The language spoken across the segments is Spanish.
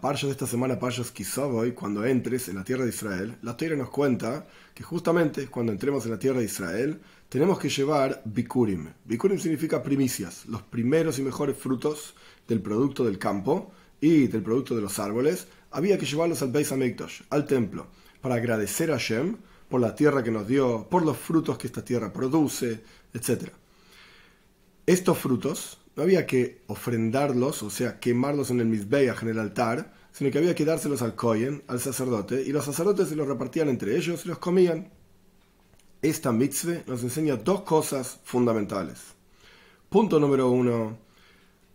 la de esta semana, Parshas hoy cuando entres en la tierra de Israel, la Torah nos cuenta que justamente cuando entremos en la tierra de Israel tenemos que llevar Bikurim. Bikurim significa primicias, los primeros y mejores frutos del producto del campo y del producto de los árboles. Había que llevarlos al Beis Hamikdash, al templo, para agradecer a Shem por la tierra que nos dio, por los frutos que esta tierra produce, etc. Estos frutos no había que ofrendarlos, o sea, quemarlos en el Mizbeach, en el altar, sino que había que dárselos al Kohen, al sacerdote, y los sacerdotes se los repartían entre ellos y los comían. Esta mitzvah nos enseña dos cosas fundamentales. Punto número uno.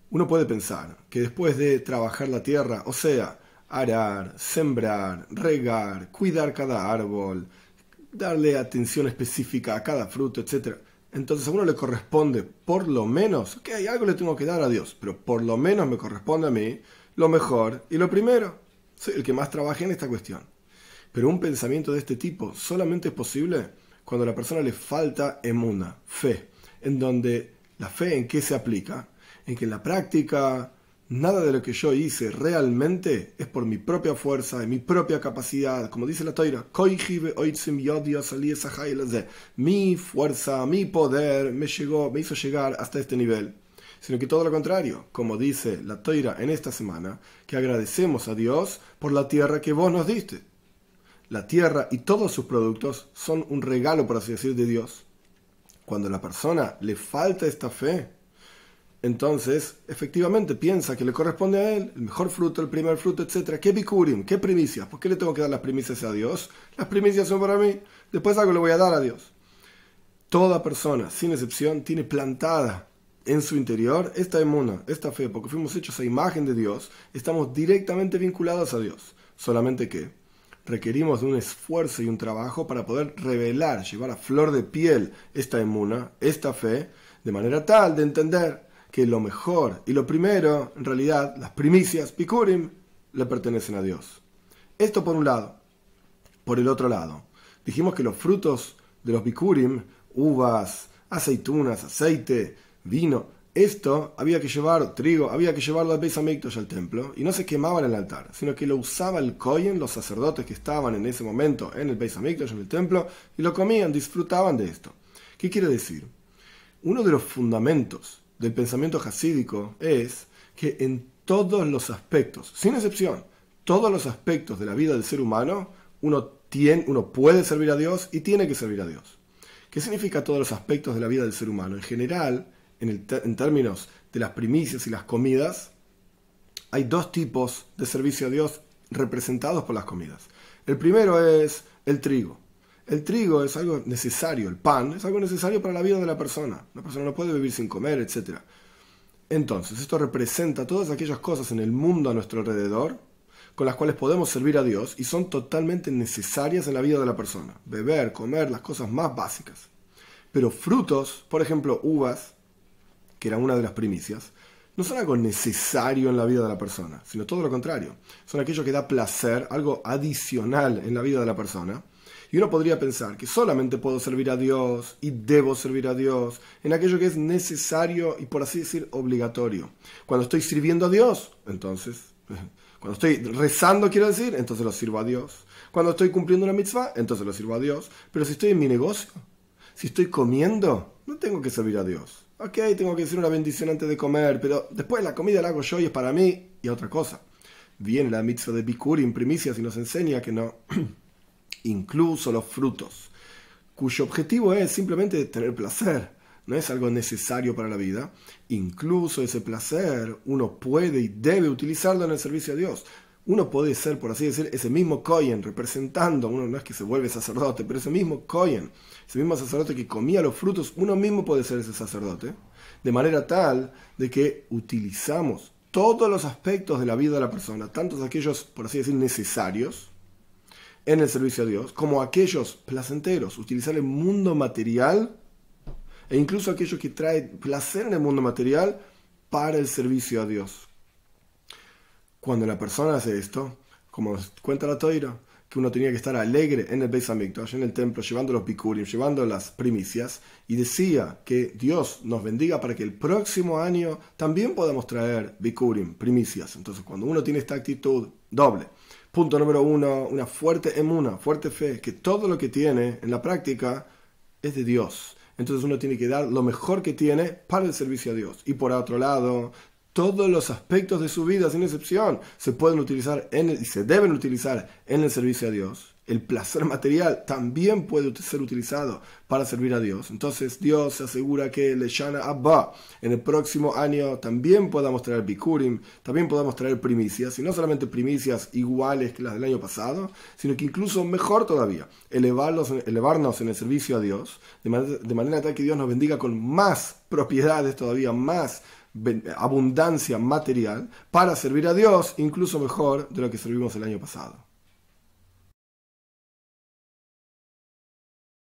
Uno puede pensar que después de trabajar la tierra, o sea, arar, sembrar, regar, cuidar cada árbol, darle atención específica a cada fruto, etc., entonces a uno le corresponde, por lo menos, que hay algo le tengo que dar a Dios, pero por lo menos me corresponde a mí lo mejor y lo primero. Soy el que más trabaje en esta cuestión. Pero un pensamiento de este tipo solamente es posible cuando a la persona le falta emuna, fe, en donde la fe en qué se aplica, en que la práctica, Nada de lo que yo hice realmente es por mi propia fuerza, y mi propia capacidad. Como dice la toira, mi fuerza, mi poder me llegó, me hizo llegar hasta este nivel. Sino que todo lo contrario, como dice la toira en esta semana, que agradecemos a Dios por la tierra que vos nos diste. La tierra y todos sus productos son un regalo, por así decir, de Dios. Cuando a la persona le falta esta fe, entonces, efectivamente, piensa que le corresponde a él el mejor fruto, el primer fruto, etcétera. ¿Qué bicurim? ¿Qué primicias? ¿Por qué le tengo que dar las primicias a Dios? Las primicias son para mí. Después algo le voy a dar a Dios. Toda persona, sin excepción, tiene plantada en su interior esta emuna, esta fe, porque fuimos hechos a imagen de Dios, estamos directamente vinculados a Dios. Solamente que requerimos de un esfuerzo y un trabajo para poder revelar, llevar a flor de piel esta emuna, esta fe, de manera tal de entender que lo mejor y lo primero, en realidad, las primicias, Pikurim, le pertenecen a Dios. Esto por un lado. Por el otro lado, dijimos que los frutos de los Bikurim, uvas, aceitunas, aceite, vino, esto había que llevar, trigo, había que llevarlo al Beis al templo y no se quemaba en el altar, sino que lo usaba el koyen, los sacerdotes que estaban en ese momento en el Beis Hamikdash, en el templo, y lo comían, disfrutaban de esto. ¿Qué quiere decir? Uno de los fundamentos del pensamiento jasídico es que en todos los aspectos, sin excepción, todos los aspectos de la vida del ser humano, uno, tiene, uno puede servir a Dios y tiene que servir a Dios. ¿Qué significa todos los aspectos de la vida del ser humano? En general, en términos de las primicias y las comidas, hay dos tipos de servicio a Dios representados por las comidas. El primero es el trigo. El trigo es algo necesario, el pan es algo necesario para la vida de la persona. La persona no puede vivir sin comer, etc. Entonces, esto representa todas aquellas cosas en el mundo a nuestro alrededor con las cuales podemos servir a Dios y son totalmente necesarias en la vida de la persona. Beber, comer, las cosas más básicas. Pero frutos, por ejemplo, uvas, que era una de las primicias, no son algo necesario en la vida de la persona, sino todo lo contrario. Son aquello que da placer, algo adicional en la vida de la persona y uno podría pensar que solamente puedo servir a Dios y debo servir a Dios en aquello que es necesario y por así decir obligatorio. Cuando estoy sirviendo a Dios, entonces, cuando estoy rezando quiero decir, entonces lo sirvo a Dios. Cuando estoy cumpliendo una mitzvah, entonces lo sirvo a Dios. Pero si estoy en mi negocio, si estoy comiendo, no tengo que servir a Dios. Ok, tengo que decir una bendición antes de comer, pero después la comida la hago yo y es para mí y otra cosa. Viene la mitzvah de Bikurim, primicias, y nos enseña que no. incluso los frutos, cuyo objetivo es simplemente tener placer, no es algo necesario para la vida, incluso ese placer uno puede y debe utilizarlo en el servicio a Dios. Uno puede ser, por así decir, ese mismo Cohen representando, uno no es que se vuelve sacerdote, pero ese mismo Cohen, ese mismo sacerdote que comía los frutos, uno mismo puede ser ese sacerdote, de manera tal de que utilizamos todos los aspectos de la vida de la persona, tantos aquellos, por así decir, necesarios, en el servicio a Dios, como aquellos placenteros, utilizar el mundo material e incluso aquellos que traen placer en el mundo material para el servicio a Dios. Cuando la persona hace esto, como cuenta la toira, que uno tenía que estar alegre en el Beis Hamikdash, en el templo, llevando los bikurim, llevando las primicias, y decía que Dios nos bendiga para que el próximo año también podamos traer bikurim, primicias. Entonces, cuando uno tiene esta actitud doble, Punto número uno, una fuerte emuna, fuerte fe, que todo lo que tiene en la práctica es de Dios. Entonces uno tiene que dar lo mejor que tiene para el servicio a Dios. Y por otro lado, todos los aspectos de su vida, sin excepción, se pueden utilizar en y se deben utilizar en el servicio a Dios. El placer material también puede ser utilizado para servir a Dios. Entonces Dios se asegura que Leshana Abba en el próximo año también podamos traer Bikurim, también podamos traer primicias, y no solamente primicias iguales que las del año pasado, sino que incluso mejor todavía, elevarlos, elevarnos en el servicio a Dios, de manera, de manera tal que Dios nos bendiga con más propiedades todavía, más abundancia material para servir a Dios incluso mejor de lo que servimos el año pasado.